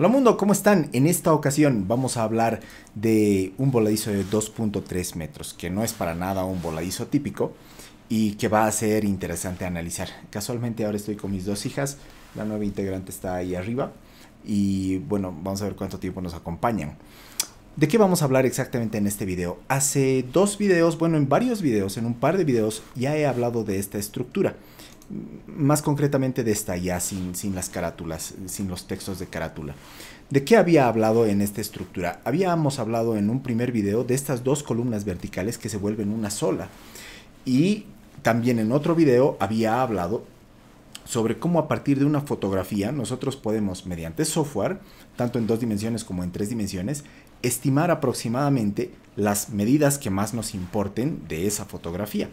Hola mundo, ¿cómo están? En esta ocasión vamos a hablar de un voladizo de 2.3 metros, que no es para nada un voladizo típico y que va a ser interesante analizar. Casualmente ahora estoy con mis dos hijas, la nueva integrante está ahí arriba y bueno, vamos a ver cuánto tiempo nos acompañan. ¿De qué vamos a hablar exactamente en este video? Hace dos videos, bueno, en varios videos, en un par de videos, ya he hablado de esta estructura más concretamente de esta ya, sin, sin las carátulas, sin los textos de carátula. ¿De qué había hablado en esta estructura? Habíamos hablado en un primer video de estas dos columnas verticales que se vuelven una sola. Y también en otro video había hablado sobre cómo a partir de una fotografía nosotros podemos, mediante software, tanto en dos dimensiones como en tres dimensiones, estimar aproximadamente las medidas que más nos importen de esa fotografía.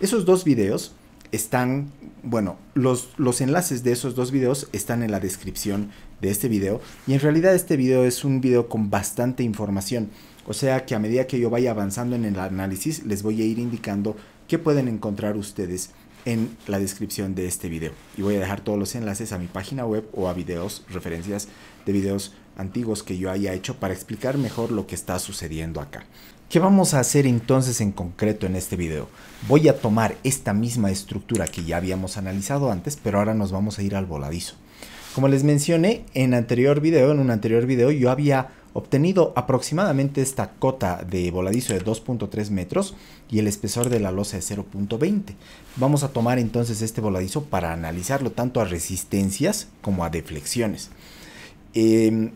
Esos dos videos están, bueno, los, enlaces de esos dos videos están en la descripción de este video. Y en realidad este video es un video con bastante información. O sea que a medida que yo vaya avanzando en el análisis, les voy a ir indicando qué pueden encontrar ustedes en la descripción de este video. Y voy a dejar todos los enlaces a mi página web o a videos, referencias de videos antiguos que yo haya hecho para explicar mejor lo que está sucediendo acá. ¿Qué vamos a hacer entonces en concreto en este video? Voy a tomar esta misma estructura que ya habíamos analizado antes, pero ahora nos vamos a ir al voladizo. Como les mencioné en anterior video, en un anterior video yo había obtenido aproximadamente esta cota de voladizo de 2.3 metros y el espesor de la losa de 0.20. Vamos a tomar entonces este voladizo para analizarlo tanto a resistencias como a deflexiones. Em,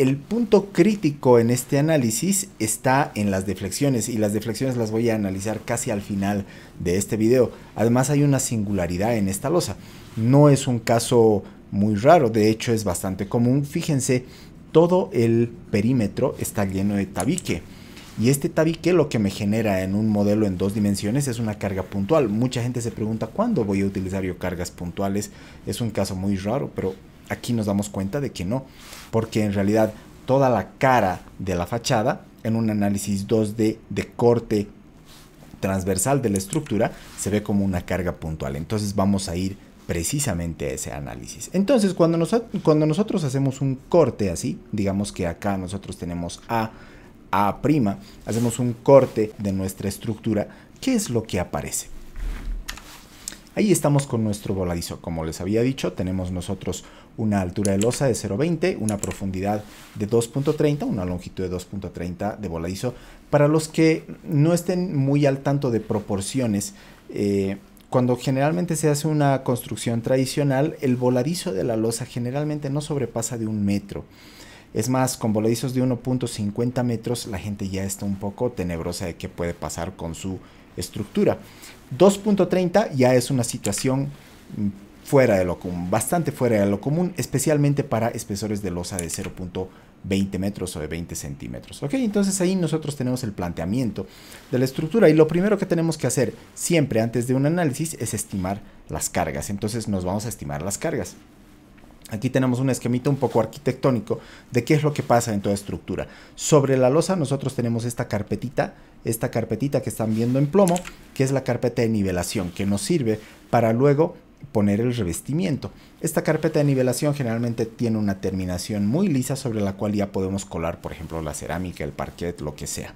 el punto crítico en este análisis está en las deflexiones y las deflexiones las voy a analizar casi al final de este video. Además hay una singularidad en esta losa. No es un caso muy raro, de hecho es bastante común. Fíjense, todo el perímetro está lleno de tabique. Y este tabique lo que me genera en un modelo en dos dimensiones es una carga puntual. Mucha gente se pregunta cuándo voy a utilizar yo cargas puntuales. Es un caso muy raro, pero Aquí nos damos cuenta de que no, porque en realidad toda la cara de la fachada en un análisis 2D de corte transversal de la estructura se ve como una carga puntual. Entonces vamos a ir precisamente a ese análisis. Entonces cuando, nosotros hacemos un corte así, digamos que acá nosotros tenemos A, A', hacemos un corte de nuestra estructura, ¿qué es lo que aparece? Ahí estamos con nuestro voladizo. Como les había dicho, tenemos nosotros una altura de losa de 0,20, una profundidad de 2.30, una longitud de 2.30 de voladizo. Para los que no estén muy al tanto de proporciones, eh, cuando generalmente se hace una construcción tradicional, el voladizo de la losa generalmente no sobrepasa de un metro. Es más, con voladizos de 1.50 metros la gente ya está un poco tenebrosa de qué puede pasar con su estructura. 2.30 ya es una situación mm, fuera de lo común, bastante fuera de lo común, especialmente para espesores de losa de 0.20 metros o de 20 centímetros. ¿ok? Entonces ahí nosotros tenemos el planteamiento de la estructura y lo primero que tenemos que hacer siempre antes de un análisis es estimar las cargas. Entonces nos vamos a estimar las cargas. Aquí tenemos un esquemito un poco arquitectónico de qué es lo que pasa en toda estructura. Sobre la losa nosotros tenemos esta carpetita, esta carpetita que están viendo en plomo, que es la carpeta de nivelación, que nos sirve para luego poner el revestimiento. Esta carpeta de nivelación generalmente tiene una terminación muy lisa sobre la cual ya podemos colar, por ejemplo, la cerámica, el parquet, lo que sea.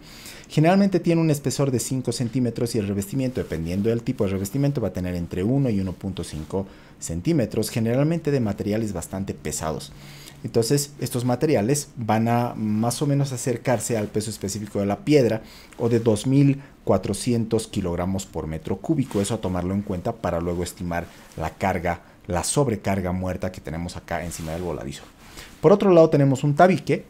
Generalmente tiene un espesor de 5 centímetros y el revestimiento, dependiendo del tipo de revestimiento, va a tener entre 1 y 1.5 centímetros, generalmente de materiales bastante pesados. Entonces estos materiales van a más o menos acercarse al peso específico de la piedra o de 2.400 kilogramos por metro cúbico. Eso a tomarlo en cuenta para luego estimar la carga, la sobrecarga muerta que tenemos acá encima del voladizo. Por otro lado tenemos un tabique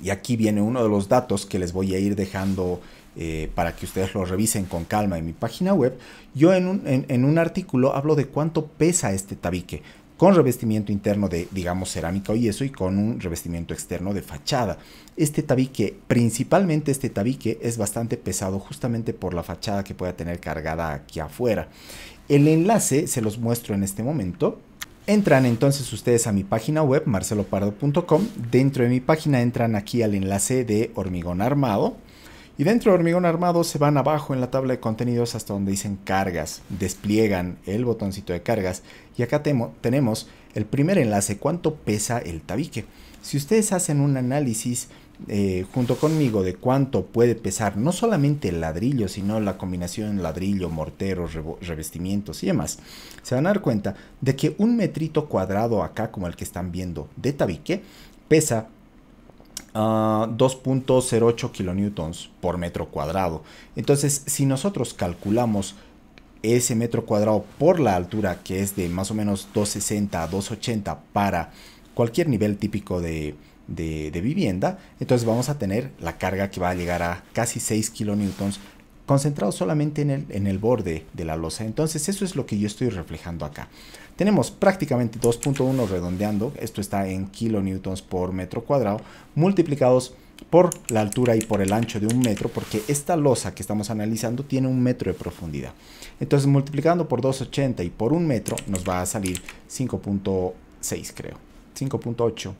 y aquí viene uno de los datos que les voy a ir dejando eh, para que ustedes lo revisen con calma en mi página web. Yo en un, en un, artículo hablo de cuánto pesa este tabique con revestimiento interno de, digamos, cerámica o yeso y con un revestimiento externo de fachada. Este tabique, principalmente este tabique, es bastante pesado justamente por la fachada que pueda tener cargada aquí afuera. El enlace se los muestro en este momento. Entran entonces ustedes a mi página web marcelopardo.com. Dentro de mi página entran aquí al enlace de hormigón armado y dentro de hormigón armado se van abajo en la tabla de contenidos hasta donde dicen cargas, despliegan el botoncito de cargas y acá tenemos el primer enlace, cuánto pesa el tabique. Si ustedes hacen un análisis eh, junto conmigo de cuánto puede pesar no solamente el ladrillo, sino la combinación ladrillo, mortero, revestimientos y demás, se van a dar cuenta de que un metrito cuadrado acá, como el que están viendo de tabique, pesa 2.08 ah, kN por metro cuadrado. Entonces, si nosotros calculamos ese metro cuadrado por la altura, que es de más o menos 260 a 280 para cualquier nivel típico de, vivienda, entonces vamos a tener la carga que va a llegar a casi 6 kilonewtons concentrado solamente en el, en el borde de la losa. Entonces eso es lo que yo estoy reflejando acá. Tenemos prácticamente 2.1 redondeando, esto está en kilonewtons por metro cuadrado, multiplicados por la altura y por el ancho de un metro, porque esta losa que estamos analizando tiene un metro de profundidad. Entonces multiplicando por 2,80 y por un metro nos va a salir 5.6 creo, 5.8,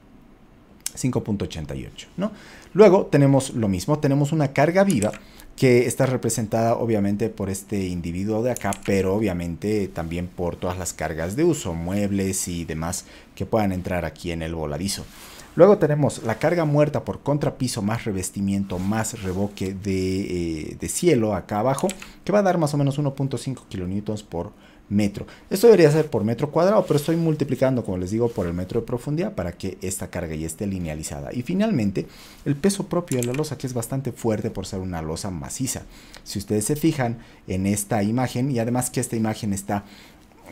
5.88, ¿no? Luego tenemos lo mismo, tenemos una carga viva que está representada obviamente por este individuo de acá, pero obviamente también por todas las cargas de uso, muebles y demás que puedan entrar aquí en el voladizo. Luego tenemos la carga muerta por contrapiso más revestimiento más reboque eh, de, cielo acá abajo, que va a dar más o menos 1.5 kN por metro. Esto debería ser por metro cuadrado, pero estoy multiplicando, como les digo, por el metro de profundidad para que esta carga ya esté linealizada. Y finalmente, el peso propio de la losa, que es bastante fuerte por ser una losa maciza. Si ustedes se fijan en esta imagen, y además que esta imagen está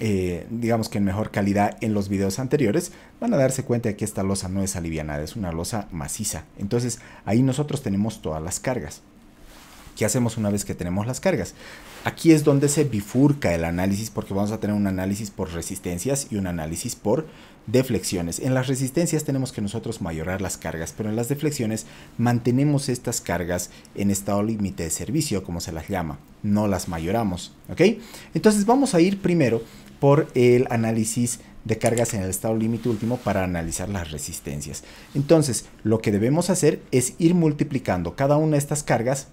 eh, digamos que en mejor calidad en los videos anteriores, van a darse cuenta de que esta losa no es alivianada, es una losa maciza. Entonces ahí nosotros tenemos todas las cargas. ¿Qué hacemos una vez que tenemos las cargas? Aquí es donde se bifurca el análisis porque vamos a tener un análisis por resistencias y un análisis por deflexiones. En las resistencias tenemos que nosotros mayorar las cargas, pero en las deflexiones mantenemos estas cargas en estado límite de servicio, como se las llama. No las mayoramos, ¿ok? Entonces vamos a ir primero por el análisis de cargas en el estado límite último para analizar las resistencias. Entonces, lo que debemos hacer es ir multiplicando cada una de estas cargas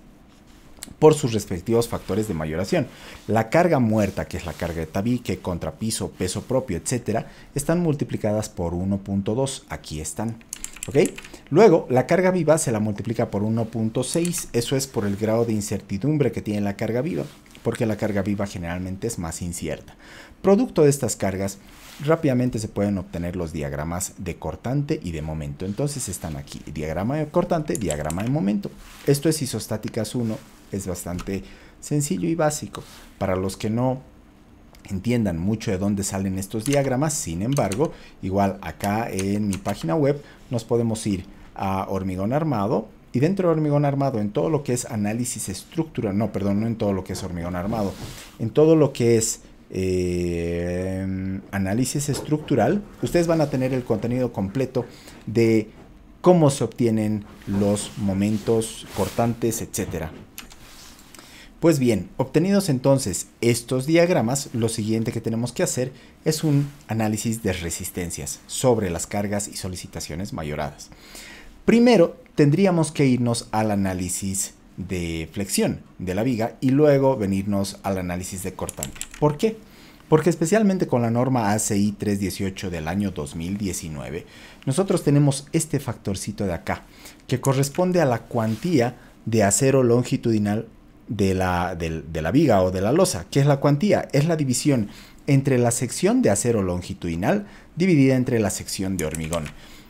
por sus respectivos factores de mayoración. La carga muerta, que es la carga de tabique, contrapiso, peso propio, etc., están multiplicadas por 1.2. Aquí están. ¿Ok? Luego, la carga viva se la multiplica por 1.6. Eso es por el grado de incertidumbre que tiene la carga viva, porque la carga viva generalmente es más incierta. Producto de estas cargas, rápidamente se pueden obtener los diagramas de cortante y de momento. Entonces están aquí, diagrama de cortante, diagrama de momento. Esto es isostáticas 1 es bastante sencillo y básico. Para los que no entiendan mucho de dónde salen estos diagramas, sin embargo, igual acá en mi página web nos podemos ir a hormigón armado y dentro de hormigón armado en todo lo que es análisis estructural, no, perdón, no en todo lo que es hormigón armado, en todo lo que es eh, análisis estructural, ustedes van a tener el contenido completo de cómo se obtienen los momentos cortantes, etcétera. Pues bien, obtenidos entonces estos diagramas, lo siguiente que tenemos que hacer es un análisis de resistencias sobre las cargas y solicitaciones mayoradas. Primero tendríamos que irnos al análisis de flexión de la viga y luego venirnos al análisis de cortante. ¿Por qué? Porque especialmente con la norma ACI 318 del año 2019, nosotros tenemos este factorcito de acá, que corresponde a la cuantía de acero longitudinal de la, la viga o de la losa. ¿Qué es la cuantía? Es la división entre la sección de acero longitudinal dividida entre la sección de hormigón.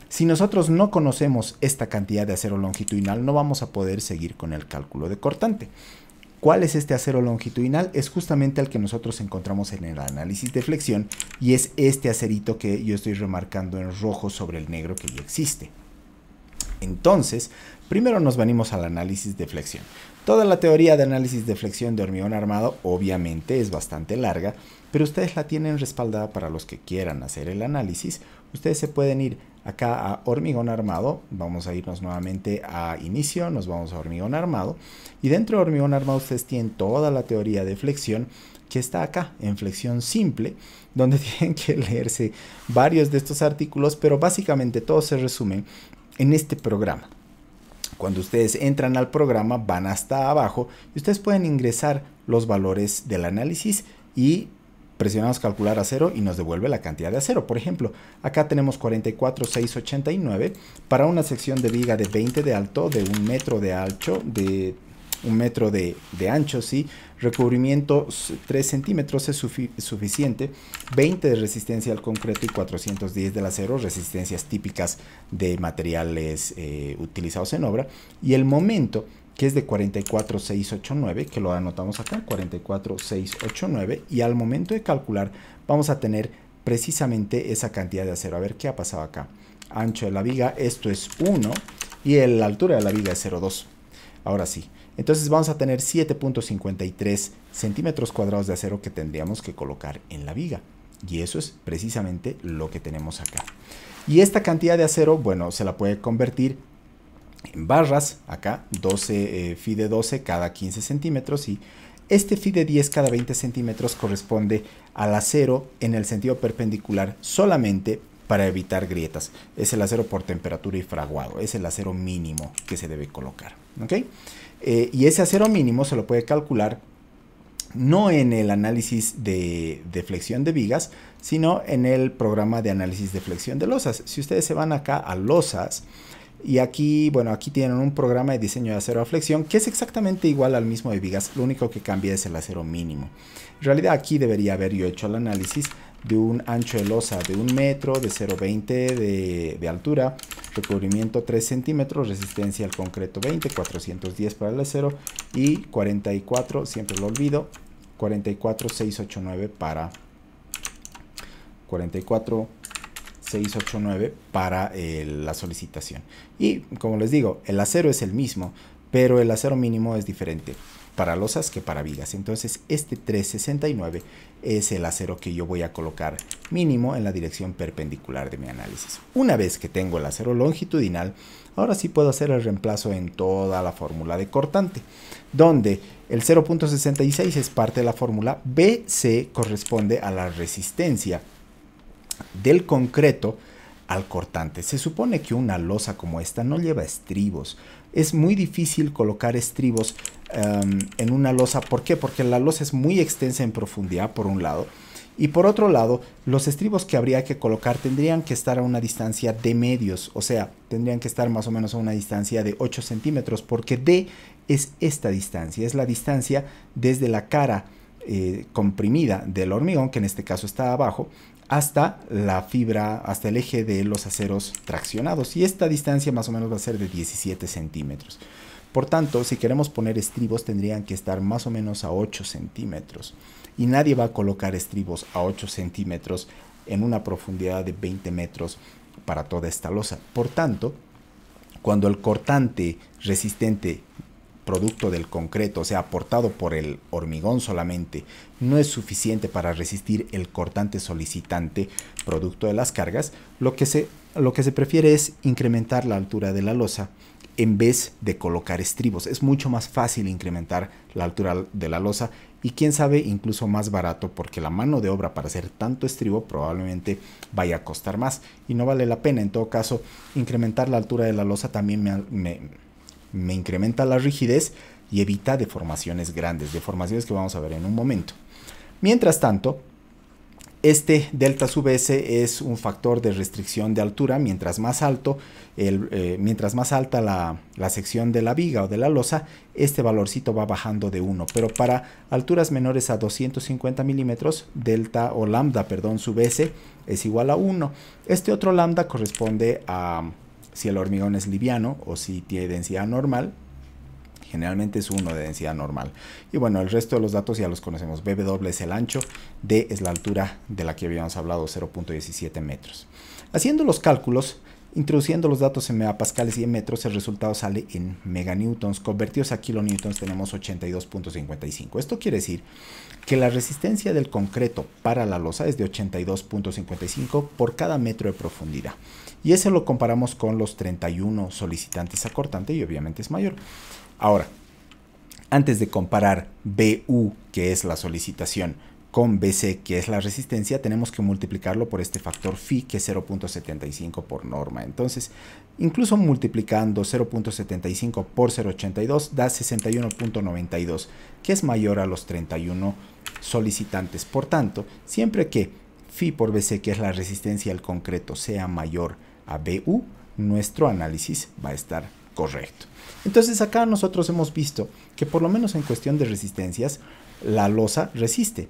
Si nosotros no conocemos esta cantidad de acero longitudinal, no vamos a poder seguir con el cálculo de cortante. ¿Cuál es este acero longitudinal? Es justamente el que nosotros encontramos en el análisis de flexión y es este acerito que yo estoy remarcando en rojo sobre el negro que ya existe. Entonces, primero nos venimos al análisis de flexión. Toda la teoría de análisis de flexión de hormigón armado obviamente es bastante larga, pero ustedes la tienen respaldada para los que quieran hacer el análisis. Ustedes se pueden ir acá a hormigón armado, vamos a irnos nuevamente a inicio, nos vamos a hormigón armado y dentro de hormigón armado ustedes tienen toda la teoría de flexión que está acá en flexión simple, donde tienen que leerse varios de estos artículos, pero básicamente todo se resumen en este programa. Cuando ustedes entran al programa van hasta abajo y ustedes pueden ingresar los valores del análisis y presionamos calcular a cero y nos devuelve la cantidad de acero. Por ejemplo, acá tenemos 44,689 para una sección de viga de 20 de alto, de un metro de ancho, de un metro de, ancho, ¿sí? Recubrimiento 3 centímetros es suficiente, 20 de resistencia al concreto y 410 del acero, resistencias típicas de materiales eh, utilizados en obra. Y el momento que es de 44689, que lo anotamos acá, 44689, y al momento de calcular vamos a tener precisamente esa cantidad de acero. A ver qué ha pasado acá. Ancho de la viga, esto es 1 y la altura de la viga es 0,2. Ahora sí, entonces vamos a tener 7.53 centímetros cuadrados de acero que tendríamos que colocar en la viga. Y eso es precisamente lo que tenemos acá. Y esta cantidad de acero, bueno, se la puede convertir en barras, acá, 12 eh, fi de 12 cada 15 centímetros y este fi de 10 cada 20 centímetros corresponde al acero en el sentido perpendicular solamente para evitar grietas. Es el acero por temperatura y fraguado, es el acero mínimo que se debe colocar. ¿ok? Eh, y ese acero mínimo se lo puede calcular no en el análisis de, flexión de vigas, sino en el programa de análisis de flexión de losas. Si ustedes se van acá a losas, y aquí, bueno, aquí tienen un programa de diseño de acero a flexión que es exactamente igual al mismo de vigas, lo único que cambia es el acero mínimo. En realidad aquí debería haber yo hecho el análisis de un ancho de losa de 1 metro, de 0,20 de, de, altura, recubrimiento 3 centímetros, resistencia al concreto 20, 410 para el acero y 44, siempre lo olvido, 44689 para 44 689 para eh, la solicitación. Y como les digo, el acero es el mismo, pero el acero mínimo es diferente para losas que para vigas. Entonces este 369 es el acero que yo voy a colocar mínimo en la dirección perpendicular de mi análisis. Una vez que tengo el acero longitudinal, ahora sí puedo hacer el reemplazo en toda la fórmula de cortante, donde el 0.66 es parte de la fórmula, BC corresponde a la resistencia del concreto al cortante. Se supone que una losa como esta no lleva estribos. Es muy difícil colocar estribos Em, en una losa. ¿Por qué? Porque la losa es muy extensa en profundidad, por un lado. Y por otro lado, los estribos que habría que colocar tendrían que estar a una distancia de medios, o sea, tendrían que estar más o menos a una distancia de 8 centímetros, porque D es esta distancia, es la distancia desde la cara eh, comprimida del hormigón, que en este caso está abajo, hasta la fibra, hasta el eje de los aceros traccionados. Y esta distancia más o menos va a ser de 17 centímetros. Por tanto, si queremos poner estribos tendrían que estar más o menos a 8 centímetros. Y nadie va a colocar estribos a 8 centímetros en una profundidad de 20 metros para toda esta losa. Por tanto, cuando el cortante resistente producto del concreto, o sea, aportado por el hormigón solamente, no es suficiente para resistir el cortante solicitante producto de las cargas, lo que se, lo que se prefiere es incrementar la altura de la losa en vez de colocar estribos. Es mucho más fácil incrementar la altura de la losa y quién sabe incluso más barato porque la mano de obra para hacer tanto estribo probablemente vaya a costar más y no vale la pena. En todo caso, incrementar la altura de la losa también me, incrementa la rigidez y evita deformaciones grandes, deformaciones que vamos a ver en un momento. Mientras tanto, este delta sub S es un factor de restricción de altura. Mientras más alto, el, eh, mientras más alta la, sección de la viga o de la losa, este valorcito va bajando de 1. Pero para alturas menores a 250 milímetros, delta o lambda, perdón, sub S es igual a 1. Este otro lambda corresponde a si el hormigón es liviano o si tiene densidad normal, Generalmente es uno de densidad normal. Y bueno, el resto de los datos ya los conocemos. BW es el ancho, D es la altura de la que habíamos hablado, 0.17 metros. Haciendo los cálculos, Introduciendo los datos en megapascales y en metros, el resultado sale en meganewtons. Convertidos a kilonewtons tenemos 82.55. Esto quiere decir que la resistencia del concreto para la losa es de 82.55 por cada metro de profundidad. Y eso lo comparamos con los 31 solicitantes a cortante y obviamente es mayor. Ahora, antes de comparar BU, que es la solicitación, con BC, que es la resistencia, tenemos que multiplicarlo por este factor phi, que es 0.75 por norma. Entonces, incluso multiplicando 0.75 por 0.82 da 61.92, que es mayor a los 31 solicitantes. Por tanto, siempre que phi por BC, que es la resistencia al concreto, sea mayor a BU, nuestro análisis va a estar Correcto. Entonces acá nosotros hemos visto que por lo menos en cuestión de resistencias, la losa resiste.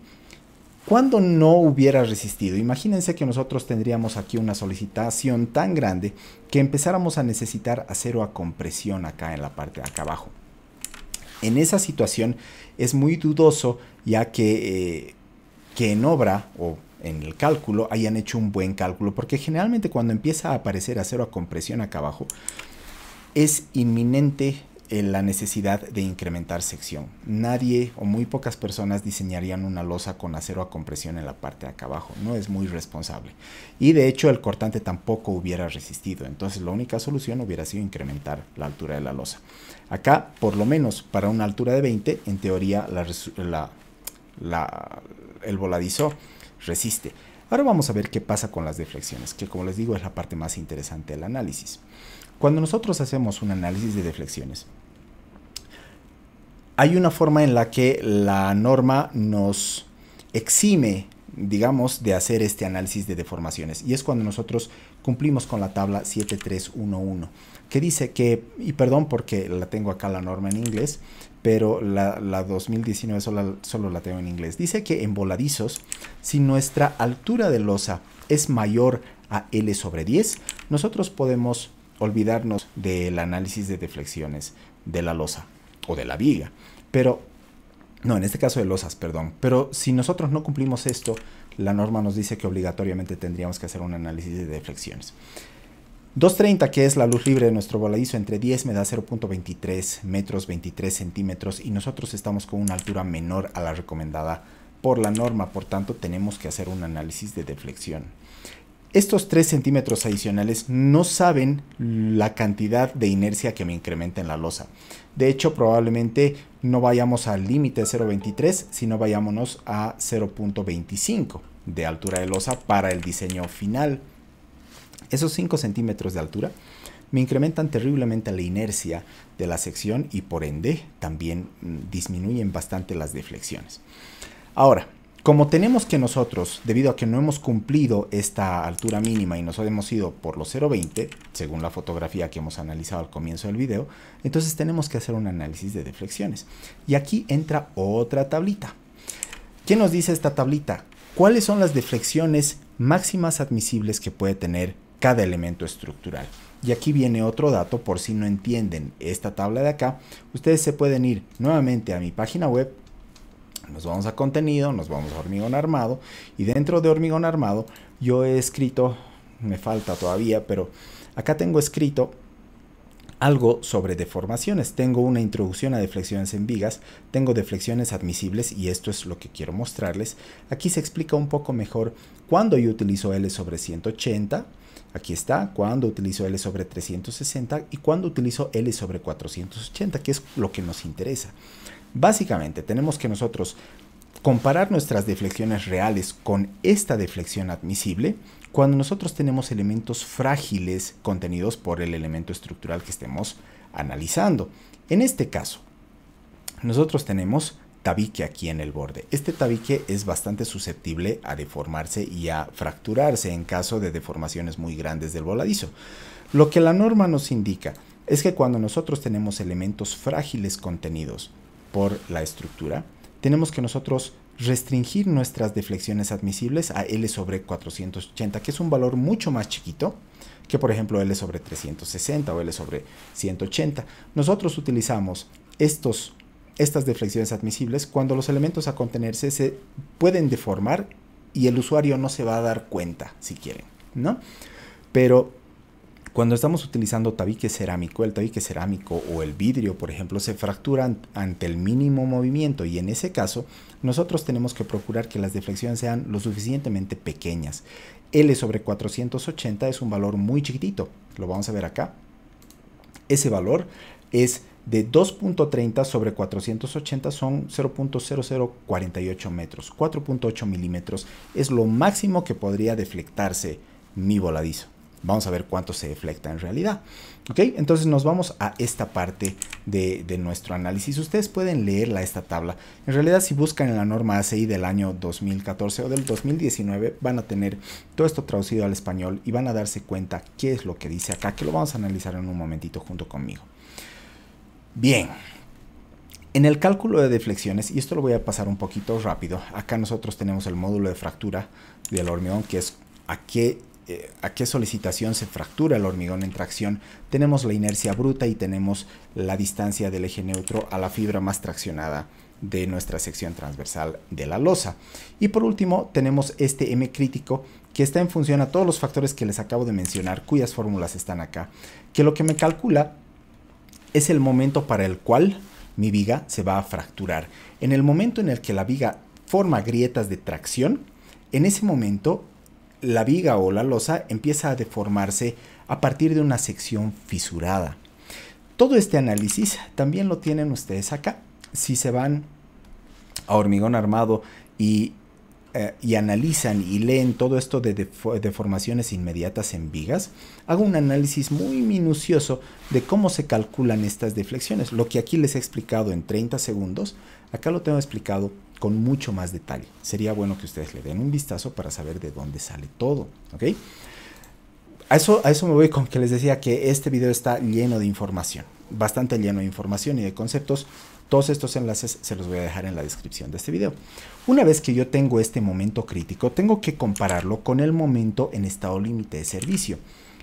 Cuando no hubiera resistido, imagínense que nosotros tendríamos aquí una solicitación tan grande que empezáramos a necesitar acero a compresión acá en la parte de acá abajo. En esa situación es muy dudoso ya que, eh, que en obra o en el cálculo hayan hecho un buen cálculo, porque generalmente cuando empieza a aparecer acero a compresión acá abajo, es inminente eh, la necesidad de incrementar sección. Nadie o muy pocas personas diseñarían una losa con acero a compresión en la parte de acá abajo. No es muy responsable. Y de hecho el cortante tampoco hubiera resistido. Entonces la única solución hubiera sido incrementar la altura de la losa. Acá, por lo menos para una altura de 20, en teoría el voladizo resiste. Ahora vamos a ver qué pasa con las deflexiones, que como les digo es la parte más interesante del análisis. Cuando nosotros hacemos un análisis de deflexiones, hay una forma en la que la norma nos exime, digamos, de hacer este análisis de deformaciones. Y es cuando nosotros cumplimos con la tabla 7311, que dice que, y perdón porque la tengo acá la norma en inglés, pero la, 2019 solo, solo la tengo en inglés. Dice que en voladizos, si nuestra altura de losa es mayor a L sobre 10, nosotros podemos olvidarnos del análisis de deflexiones de la losa o de la viga. Pero, no, en este caso de losas, perdón. Pero si nosotros no cumplimos esto, la norma nos dice que obligatoriamente tendríamos que hacer un análisis de deflexiones. 230, que es la luz libre de nuestro voladizo, entre 10 me da 0.23 metros, 23 centímetros, y nosotros estamos con una altura menor a la recomendada por la norma, por tanto tenemos que hacer un análisis de deflexión. Estos 3 centímetros adicionales no saben la cantidad de inercia que me incrementa en la losa. De hecho, probablemente no vayamos al límite 0.23, sino vayámonos a 0.25 de altura de losa para el diseño final. Esos 5 centímetros de altura me incrementan terriblemente la inercia de la sección y por ende también mm, disminuyen bastante las deflexiones. Ahora, como tenemos que nosotros, debido a que no hemos cumplido esta altura mínima y nos hemos ido por los 0.20, según la fotografía que hemos analizado al comienzo del video, entonces tenemos que hacer un análisis de deflexiones. Y aquí entra otra tablita. ¿Qué nos dice esta tablita? ¿Cuáles son las deflexiones máximas admisibles que puede tener cada elemento estructural? Y aquí viene otro dato por si no entienden esta tabla de acá. Ustedes se pueden ir nuevamente a mi página web nos vamos a contenido, nos vamos a hormigón armado y dentro de hormigón armado yo he escrito, me falta todavía, pero acá tengo escrito algo sobre deformaciones. Tengo una introducción a deflexiones en vigas, tengo deflexiones admisibles y esto es lo que quiero mostrarles. Aquí se explica un poco mejor cuando yo utilizo L sobre 180, aquí está, cuando utilizo L sobre 360 y cuando utilizo L sobre 480, que es lo que nos interesa. Básicamente tenemos que nosotros comparar nuestras deflexiones reales con esta deflexión admisible cuando nosotros tenemos elementos frágiles contenidos por el elemento estructural que estemos analizando. En este caso, nosotros tenemos tabique aquí en el borde. Este tabique es bastante susceptible a deformarse y a fracturarse en caso de deformaciones muy grandes del voladizo. Lo que la norma nos indica es que cuando nosotros tenemos elementos frágiles contenidos por la estructura, tenemos que nosotros restringir nuestras deflexiones admisibles a L sobre 480, que es un valor mucho más chiquito que por ejemplo L sobre 360 o L sobre 180. Nosotros utilizamos estos, estas deflexiones admisibles cuando los elementos a contenerse se pueden deformar y el usuario no se va a dar cuenta si quieren, ¿no? Pero cuando estamos utilizando tabique cerámico, el tabique cerámico o el vidrio, por ejemplo, se fracturan ante el mínimo movimiento y en ese caso nosotros tenemos que procurar que las deflexiones sean lo suficientemente pequeñas. L sobre 480 es un valor muy chiquitito, lo vamos a ver acá. Ese valor es de 2.30 sobre 480 son 0.0048 metros, 4.8 milímetros. Es lo máximo que podría deflectarse mi voladizo. Vamos a ver cuánto se deflecta en realidad. Entonces nos vamos a esta parte de, de nuestro análisis. Ustedes pueden leerla esta tabla. En realidad si buscan en la norma ACI del año 2014 o del 2019 van a tener todo esto traducido al español y van a darse cuenta qué es lo que dice acá, que lo vamos a analizar en un momentito junto conmigo. Bien, en el cálculo de deflexiones, y esto lo voy a pasar un poquito rápido, acá nosotros tenemos el módulo de fractura del hormigón, que es a qué eh, a qué solicitación se fractura el hormigón en tracción, tenemos la inercia bruta y tenemos la distancia del eje neutro a la fibra más traccionada de nuestra sección transversal de la losa. Y por último, tenemos este M crítico que está en función a todos los factores que les acabo de mencionar, cuyas fórmulas están acá, que lo que me calcula es el momento para el cual mi viga se va a fracturar. En el momento en el que la viga forma grietas de tracción, en ese momento la viga o la losa empieza a deformarse a partir de una sección fisurada. Todo este análisis también lo tienen ustedes acá. Si se van a hormigón armado y, eh, analizan y leen todo esto de deformaciones inmediatas en vigas, hago un análisis muy minucioso de cómo se calculan estas deflexiones. Lo que aquí les he explicado en 30 segundos, acá lo tengo explicado con mucho más detalle. Sería bueno que ustedes le den un vistazo para saber de dónde sale todo, ¿ok? A eso, a eso me voy con que les decía que este video está lleno de información, bastante lleno de información y de conceptos. Todos estos enlaces se los voy a dejar en la descripción de este video. Una vez que yo tengo este momento crítico, tengo que compararlo con el momento en estado límite de servicio.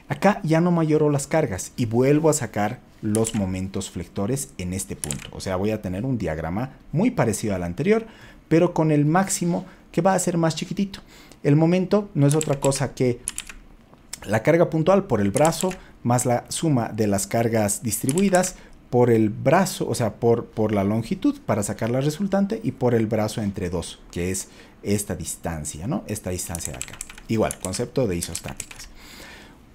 Acá ya no mayoro las cargas y vuelvo a sacar los momentos flectores en este punto. O sea, voy a tener un diagrama muy parecido al anterior, pero con el máximo que va a ser más chiquitito. El momento no es otra cosa que la carga puntual por el brazo más la suma de las cargas distribuidas por el brazo, o sea, por, por la longitud para sacar la resultante y por el brazo entre dos, que es esta distancia, ¿no? Esta distancia de acá. Igual, concepto de isostáticas.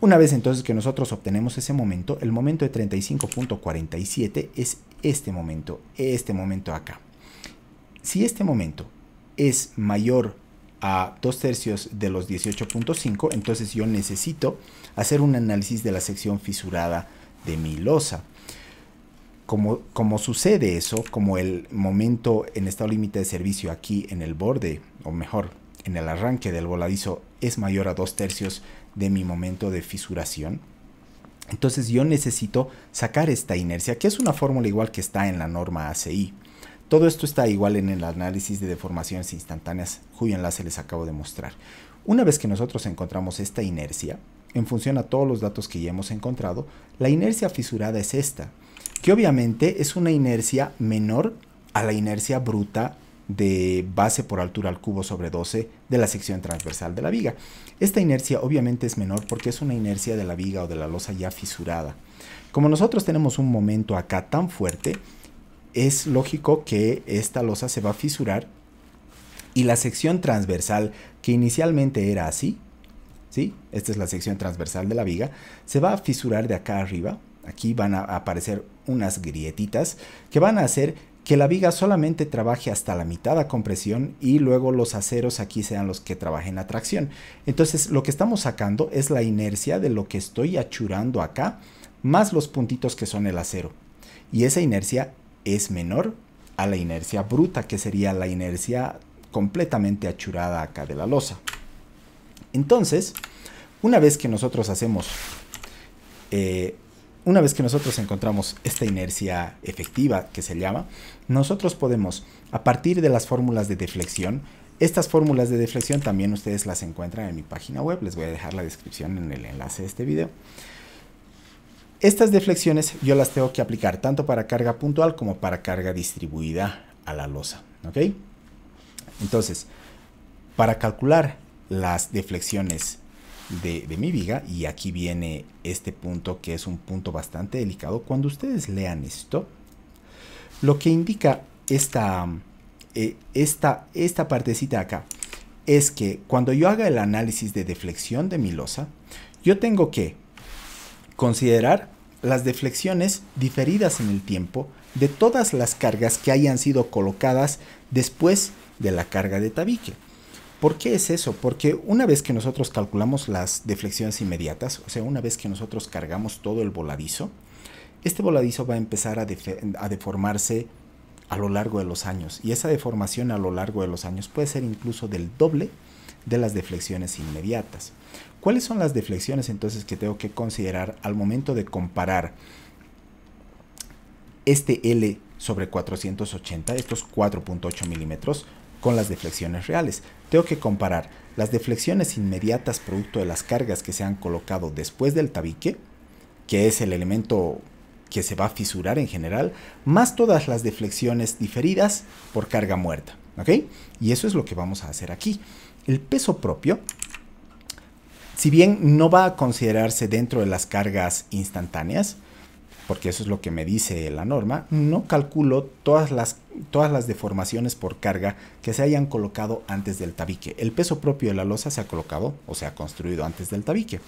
Una vez entonces que nosotros obtenemos ese momento, el momento de 35.47 es este momento, este momento acá. Si este momento es mayor a 2 tercios de los 18.5, entonces yo necesito hacer un análisis de la sección fisurada de mi losa. Como, como, sucede eso, como el momento en estado límite de servicio aquí en el borde, o mejor, en el arranque del voladizo es mayor a dos tercios de mi momento de fisuración. Entonces yo necesito sacar esta inercia, que es una fórmula igual que está en la norma ACI. Todo esto está igual en el análisis de deformaciones instantáneas cuyo enlace les acabo de mostrar. Una vez que nosotros encontramos esta inercia, en función a todos los datos que ya hemos encontrado, la inercia fisurada es esta, que obviamente es una inercia menor a la inercia bruta de base por altura al cubo sobre 12 de la sección transversal de la viga. Esta inercia obviamente es menor porque es una inercia de la viga o de la losa ya fisurada. Como nosotros tenemos un momento acá tan fuerte, es lógico que esta losa se va a fisurar y la sección transversal que inicialmente era así, ¿sí? esta es la sección transversal de la viga, se va a fisurar de acá arriba. Aquí van a aparecer unas grietitas que van a hacer que la viga solamente trabaje hasta la mitad a compresión y luego los aceros aquí sean los que trabajen la tracción. Entonces lo que estamos sacando es la inercia de lo que estoy achurando acá más los puntitos que son el acero. Y esa inercia es menor a la inercia bruta que sería la inercia completamente achurada acá de la losa. Entonces, una vez que nosotros hacemos eh, una vez que nosotros encontramos esta inercia efectiva que se llama, nosotros podemos, a partir de las fórmulas de deflexión, estas fórmulas de deflexión también ustedes las encuentran en mi página web, les voy a dejar la descripción en el enlace de este video. Estas deflexiones yo las tengo que aplicar tanto para carga puntual como para carga distribuida a la losa, ¿ok? Entonces, para calcular las deflexiones de, mi viga y aquí viene este punto que es un punto bastante delicado. Cuando ustedes lean esto, lo que indica esta, eh, esta, esta partecita acá es que cuando yo haga el análisis de deflexión de mi losa, yo tengo que considerar las deflexiones diferidas en el tiempo de todas las cargas que hayan sido colocadas después de la carga de tabique. ¿Por qué es eso? Porque una vez que nosotros calculamos las deflexiones inmediatas, o sea, una vez que nosotros cargamos todo el voladizo, este voladizo va a empezar a, deformarse a lo largo de los años. Y esa deformación a lo largo de los años puede ser incluso del doble de las deflexiones inmediatas. ¿Cuáles son las deflexiones entonces que tengo que considerar al momento de comparar este L sobre 480, estos 4.8 milímetros, con las deflexiones reales? Tengo que comparar las deflexiones inmediatas producto de las cargas que se han colocado después del tabique, que es el elemento que se va a fisurar en general, más todas las deflexiones diferidas por carga muerta. ¿Ok? Y eso es lo que vamos a hacer aquí. El peso propio, si bien no va a considerarse dentro de las cargas instantáneas, porque eso es lo que me dice la norma, no calculo todas las, todas las deformaciones por carga que se hayan colocado antes del tabique. El peso propio de la losa se ha colocado o se ha construido antes del tabique.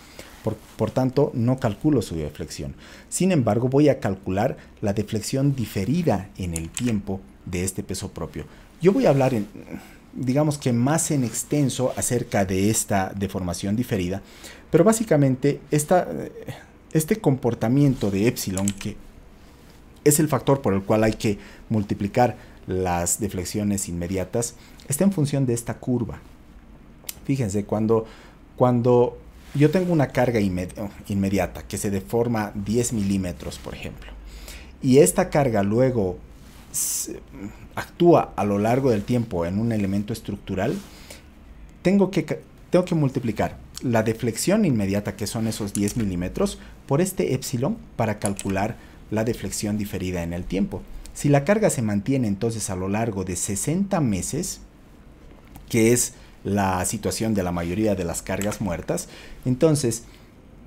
Por, por, tanto, no calculo su deflexión. Sin embargo, voy a calcular la deflexión diferida en el tiempo de este peso propio. Yo voy a hablar, en, digamos que más en extenso acerca de esta deformación diferida, pero básicamente esta este comportamiento de epsilon, que es el factor por el cual hay que multiplicar las deflexiones inmediatas, está en función de esta curva. Fíjense, cuando, cuando yo tengo una carga inmediata que se deforma 10 milímetros, por ejemplo, y esta carga luego actúa a lo largo del tiempo en un elemento estructural, tengo que, tengo que multiplicar la deflexión inmediata, que son esos 10 milímetros, por este epsilon para calcular la deflexión diferida en el tiempo. Si la carga se mantiene entonces a lo largo de 60 meses, que es la situación de la mayoría de las cargas muertas, entonces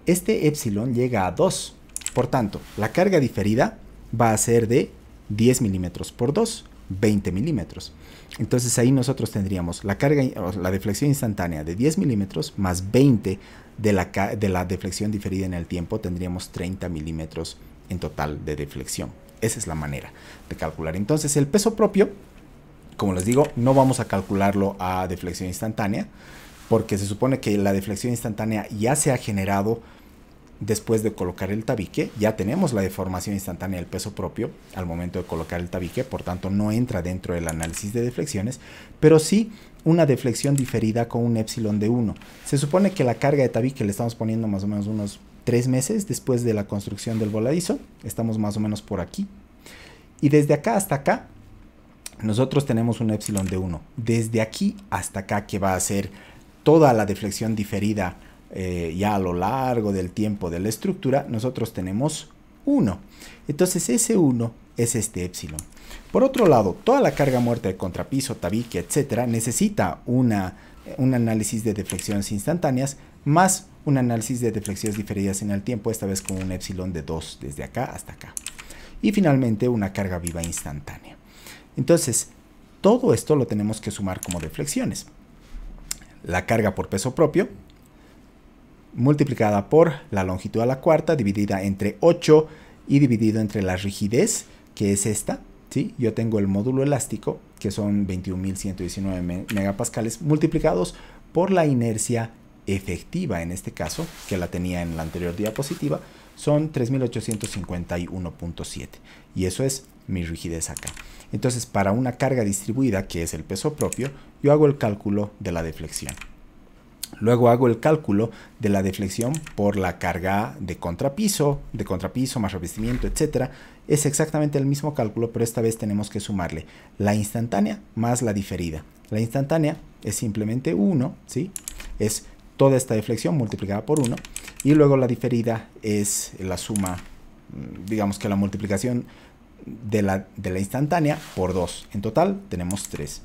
este epsilon llega a 2. Por tanto, la carga diferida va a ser de 10 milímetros por 2, 20 milímetros. Entonces ahí nosotros tendríamos la carga, la deflexión instantánea de 10 milímetros más 20 de la, de la deflexión diferida en el tiempo, tendríamos 30 milímetros en total de deflexión. Esa es la manera de calcular. Entonces el peso propio, como les digo, no vamos a calcularlo a deflexión instantánea, porque se supone que la deflexión instantánea ya se ha generado después de colocar el tabique, ya tenemos la deformación instantánea del peso propio al momento de colocar el tabique, por tanto no entra dentro del análisis de deflexiones, pero sí una deflexión diferida con un epsilon de 1. Se supone que la carga de tabique le estamos poniendo más o menos unos 3 meses después de la construcción del voladizo, estamos más o menos por aquí. Y desde acá hasta acá, nosotros tenemos un epsilon de 1. Desde aquí hasta acá, que va a ser toda la deflexión diferida eh, ya a lo largo del tiempo de la estructura, nosotros tenemos 1. Entonces ese 1 es este epsilon. Por otro lado, toda la carga muerta de contrapiso, tabique, etcétera, necesita una, un análisis de deflexiones instantáneas más un análisis de deflexiones diferidas en el tiempo, esta vez con un epsilon de 2 desde acá hasta acá. Y finalmente una carga viva instantánea. Entonces, todo esto lo tenemos que sumar como deflexiones. La carga por peso propio, multiplicada por la longitud a la cuarta dividida entre 8 y dividido entre la rigidez, que es esta, ¿sí? Yo tengo el módulo elástico, que son 21.119 megapascales, multiplicados por la inercia efectiva, en este caso, que la tenía en la anterior diapositiva, son 3.851.7. Y eso es mi rigidez acá. Entonces, para una carga distribuida, que es el peso propio, yo hago el cálculo de la deflexión. Luego hago el cálculo de la deflexión por la carga de contrapiso, de contrapiso más revestimiento, etc. Es exactamente el mismo cálculo, pero esta vez tenemos que sumarle la instantánea más la diferida. La instantánea es simplemente 1, ¿sí? Es toda esta deflexión multiplicada por 1. Y luego la diferida es la suma, mm, digamos que la multiplicación de la, de la instantánea por 2. En total tenemos 3.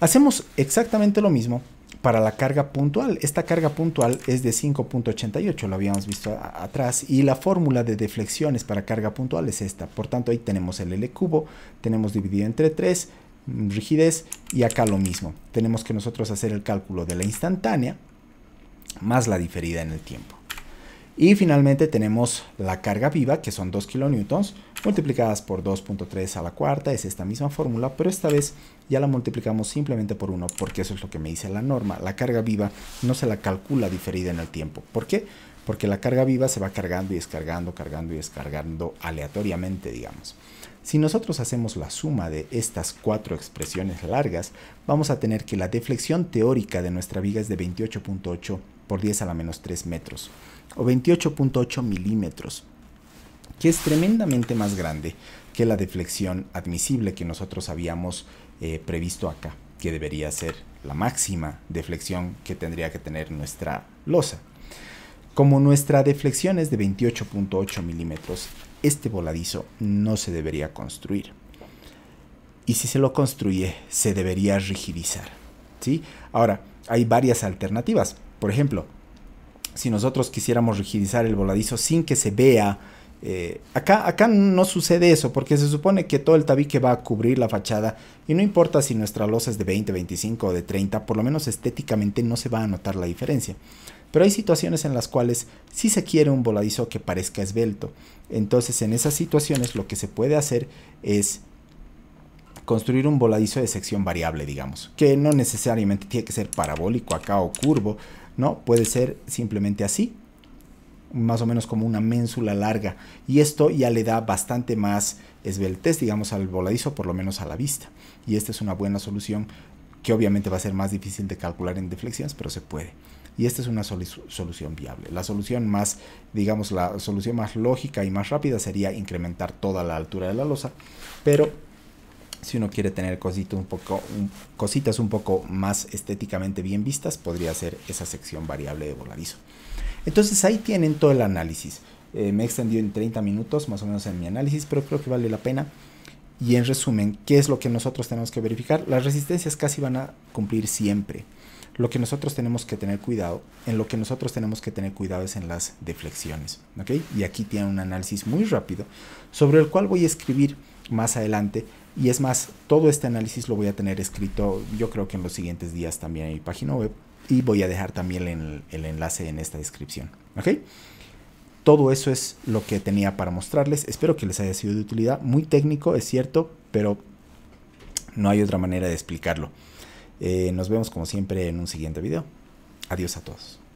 Hacemos exactamente lo mismo, para la carga puntual. Esta carga puntual es de 5.88, lo habíamos visto atrás, y la fórmula de deflexiones para carga puntual es esta. Por tanto, ahí tenemos el L cubo, tenemos dividido entre 3, mm, rigidez, y acá lo mismo. Tenemos que nosotros hacer el cálculo de la instantánea más la diferida en el tiempo. Y finalmente tenemos la carga viva, que son 2 kN, multiplicadas por 2.3 a la cuarta, es esta misma fórmula, pero esta vez ya la multiplicamos simplemente por 1 porque eso es lo que me dice la norma, la carga viva no se la calcula diferida en el tiempo. ¿Por qué? Porque la carga viva se va cargando y descargando, cargando y descargando aleatoriamente, digamos. Si nosotros hacemos la suma de estas cuatro expresiones largas, vamos a tener que la deflexión teórica de nuestra viga es de 28.8 por 10 a la menos 3 metros, o 28.8 milímetros que es tremendamente más grande que la deflexión admisible que nosotros habíamos eh, previsto acá, que debería ser la máxima deflexión que tendría que tener nuestra losa. Como nuestra deflexión es de 28.8 milímetros, este voladizo no se debería construir. Y si se lo construye, se debería rigidizar. ¿sí? Ahora, hay varias alternativas. Por ejemplo, si nosotros quisiéramos rigidizar el voladizo sin que se vea eh, acá, acá no sucede eso, porque se supone que todo el tabique va a cubrir la fachada y no importa si nuestra losa es de 20, 25 o de 30, por lo menos estéticamente no se va a notar la diferencia. Pero hay situaciones en las cuales sí se quiere un voladizo que parezca esbelto. Entonces en esas situaciones lo que se puede hacer es construir un voladizo de sección variable, digamos, que no necesariamente tiene que ser parabólico acá o curvo, ¿no? Puede ser simplemente así más o menos como una ménsula larga y esto ya le da bastante más esbeltez digamos al voladizo por lo menos a la vista y esta es una buena solución que obviamente va a ser más difícil de calcular en deflexiones pero se puede y esta es una solución viable la solución más digamos la solución más lógica y más rápida sería incrementar toda la altura de la losa pero si uno quiere tener cositas un poco, cositas un poco más estéticamente bien vistas, podría ser esa sección variable de voladizo. Entonces ahí tienen todo el análisis. Eh, me he extendido en 30 minutos más o menos en mi análisis, pero creo que vale la pena. Y en resumen, ¿qué es lo que nosotros tenemos que verificar? Las resistencias casi van a cumplir siempre. Lo que nosotros tenemos que tener cuidado, en lo que nosotros tenemos que tener cuidado es en las deflexiones. Y aquí tiene un análisis muy rápido sobre el cual voy a escribir más adelante. Y es más, todo este análisis lo voy a tener escrito yo creo que en los siguientes días también en mi página web y voy a dejar también el, enlace en esta descripción. ¿Ok? Todo eso es lo que tenía para mostrarles. Espero que les haya sido de utilidad. Muy técnico, es cierto, pero no hay otra manera de explicarlo. Eh, nos vemos como siempre en un siguiente video. Adiós a todos.